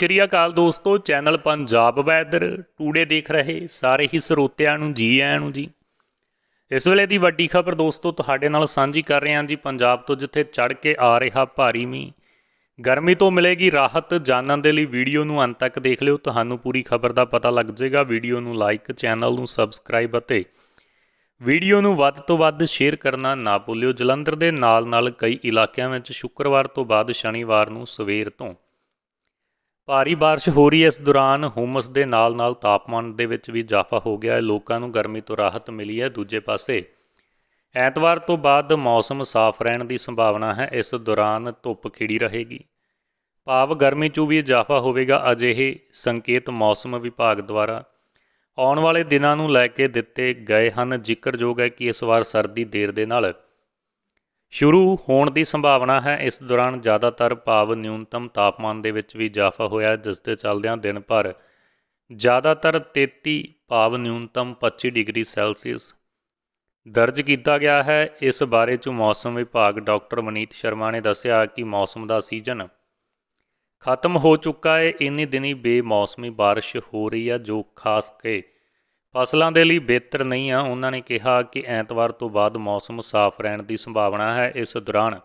ਸ਼੍ਰੀ ਅਕਾਲ ਦੋਸਤੋ channel Punjab weather today ਦੇਖ ਰਹੇ ਸਾਰੇ ਹੀ ਸਰੋਤਿਆਂ ਨੂੰ ਜੀ ਆਇਆਂ ਨੂੰ ਜੀ ਇਸ ਵੇਲੇ ਦੀ ਵੱਡੀ ਖਬਰ ਦੋਸਤੋ ਤੁਹਾਡੇ ਨਾਲ ਸਾਂਝੀ ਕਰ ਰਹੇ ਹਾਂ ਜੀ ਪੰਜਾਬ ਤੋਂ ਜਿੱਥੇ ਚੜ ਕੇ ਆ ਰਿਹਾ ਭਾਰੀ ਮੀਂਹ ਗਰਮੀ ਤੋਂ ਮਿਲੇਗੀ ਰਾਹਤ ਜਾਣਨ ਦੇ ਲਈ ਵੀਡੀਓ ਨੂੰ ਅੰਤ ਤੱਕ ਦੇਖ ਲਿਓ ਤੁਹਾਨੂੰ ਪੂਰੀ ਖਬਰ ਦਾ ਪਤਾ ਲੱਗ ਜਾਏਗਾ ਵੀਡੀਓ ਨੂੰ ਲਾਈਕ ਚੈਨਲ ਨੂੰ ਸਬਸਕ੍ਰਾਈਬ ਅਤੇ ਵੀਡੀਓ ਨੂੰ ਵੱਧ ਤੋਂ ਵੱਧ ਸ਼ੇਅਰ ਕਰਨਾ ਨਾ ਭੁੱਲਿਓ ਜਲੰਧਰ ਦੇ ਨਾਲ-ਨਾਲ ਕਈ ਇਲਾਕਿਆਂ ਵਿੱਚ ਸ਼ੁੱਕਰਵਾਰ ਤੋਂ ਬਾਅਦ ਸ਼ਨੀਵਾਰ ਨੂੰ ਸਵੇਰ ਤੋਂ ਭਾਰੀ بارش ਹੋ ਰਹੀ ਹੈ ਇਸ ਦੌਰਾਨ ਹੂਮਸ ਦੇ ਨਾਲ-ਨਾਲ ਤਾਪਮਾਨ ਦੇ ਵਿੱਚ ਵੀ ਜਾਫਾ ਹੋ ਗਿਆ ਹੈ ਲੋਕਾਂ ਨੂੰ ਗਰਮੀ ਤੋਂ ਰਾਹਤ ਮਿਲੀ ਹੈ ਦੂਜੇ ਪਾਸੇ ਐਤਵਾਰ ਤੋਂ ਬਾਅਦ ਮੌਸਮ ਸਾਫ਼ ਰਹਿਣ ਦੀ ਸੰਭਾਵਨਾ ਹੈ ਇਸ ਦੌਰਾਨ ਧੁੱਪ ਖਿੜੀ ਰਹੇਗੀ ਭਾਵ ਗਰਮੀ 'ਚ ਵੀ ਇਜ਼ਾਫਾ ਹੋਵੇਗਾ ਅਜਿਹੇ ਸੰਕੇਤ ਮੌਸਮ ਵਿਭਾਗ ਦੁਆਰਾ ਆਉਣ ਵਾਲੇ ਦਿਨਾਂ ਨੂੰ ਲੈ ਕੇ ਦਿੱਤੇ ਗਏ ਹਨ ਜ਼ਿਕਰਯੋਗ ਹੈ ਕਿ ਇਸ ਵਾਰ ਸਰਦੀ ਦੇਰ ਦੇ ਨਾਲ ਸ਼ੁਰੂ ਹੋਣ ਦੀ ਸੰਭਾਵਨਾ ਹੈ ਇਸ ਦੌਰਾਨ ਜ਼ਿਆਦਾਤਰ ਭਾਵ ਨਿਊਨਤਮ ਤਾਪਮਾਨ ਦੇ ਵਿੱਚ ਵੀ ਜਾਫਾ ਹੋਇਆ ਜਿਸ ਦੇ ਚੱਲਦਿਆਂ ਦਿਨ ਭਰ ਜ਼ਿਆਦਾਤਰ 33 ਭਾਵ ਨਿਊਨਤਮ 25 ਡਿਗਰੀ ਸੈਲਸੀਅਸ ਦਰਜ ਕੀਤਾ ਗਿਆ ਹੈ ਇਸ ਬਾਰੇ ਚ ਮੌਸਮ ਵਿਭਾਗ ਡਾਕਟਰ ਮਨੀਤ ਸ਼ਰਮਾ ਨੇ ਦੱਸਿਆ ਕਿ ਮੌਸਮ ਦਾ ਸੀਜ਼ਨ ਖਤਮ ਹੋ ਚੁੱਕਾ ਹੈ ਇੰਨੇ ਦਿਨੀ ਬੇਮੌਸਮੀ بارش ਹੋ ਰਹੀ ਹੈ ਜੋ ਖਾਸ ਕੇ ਫਸਲਾਂ ਦੇ ਲਈ ਬਿਹਤਰ ਨਹੀਂ ਆ ਉਹਨਾਂ ਨੇ ਕਿਹਾ ਕਿ ਐਤਵਾਰ ਤੋਂ ਬਾਅਦ ਮੌਸਮ ਸਾਫ਼ ਰਹਿਣ ਦੀ ਸੰਭਾਵਨਾ ਹੈ ਇਸ ਦੌਰਾਨ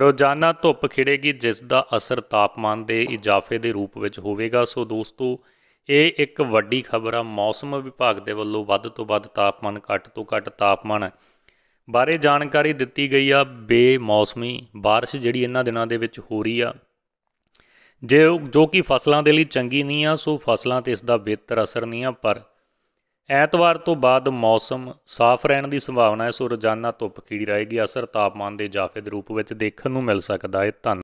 ਰੋਜ਼ਾਨਾ ਧੁੱਪ ਖਿੜੇਗੀ ਜਿਸ ਦਾ ਅਸਰ ਤਾਪਮਾਨ ਦੇ ਇਜ਼ਾਫੇ ਦੇ ਰੂਪ ਵਿੱਚ ਹੋਵੇਗਾ ਸੋ ਦੋਸਤੋ ਇਹ ਇੱਕ ਵੱਡੀ ਖਬਰ ਆ ਮੌਸਮ ਵਿਭਾਗ ਦੇ ਵੱਲੋਂ ਵੱਧ ਤੋਂ ਵੱਧ ਤਾਪਮਾਨ ਘੱਟ ਤੋਂ ਘੱਟ ਤਾਪਮਾਨ ਬਾਰੇ ਜਾਣਕਾਰੀ ਦਿੱਤੀ ਗਈ ਆ ਬੇਮੌਸਮੀ بارش ਜਿਹੜੀ ਇਹਨਾਂ ਦਿਨਾਂ ਦੇ ਵਿੱਚ ਹੋ ਰਹੀ ਆ ਜੇ ਜੋ ਕਿ ਫਸਲਾਂ ਦੇ ਲਈ ਚੰਗੀ ਨਹੀਂ ਆ ਸੋ ਫਸਲਾਂ ਤੇ ਇਸ ਦਾ ਬਿਹਤਰ ਅਸਰ ਨਹੀਂ ਆ ਪਰ ਐਤਵਾਰ ਤੋਂ ਬਾਅਦ ਮੌਸਮ ਸਾਫ਼ ਰਹਿਣ ਦੀ ਸੰਭਾਵਨਾ ਹੈ ਸੋ ਰੋਜ਼ਾਨਾ ਧੁੱਪ ਖਿੜੀ ਰਹੇਗੀ ਅਸਰ ਤਾਪਮਾਨ ਦੇ ਜਾਫੇ ਦੇ ਰੂਪ ਵਿੱਚ ਦੇਖਣ ਨੂੰ ਮਿਲ ਸਕਦਾ ਹੈ ਧੰਨ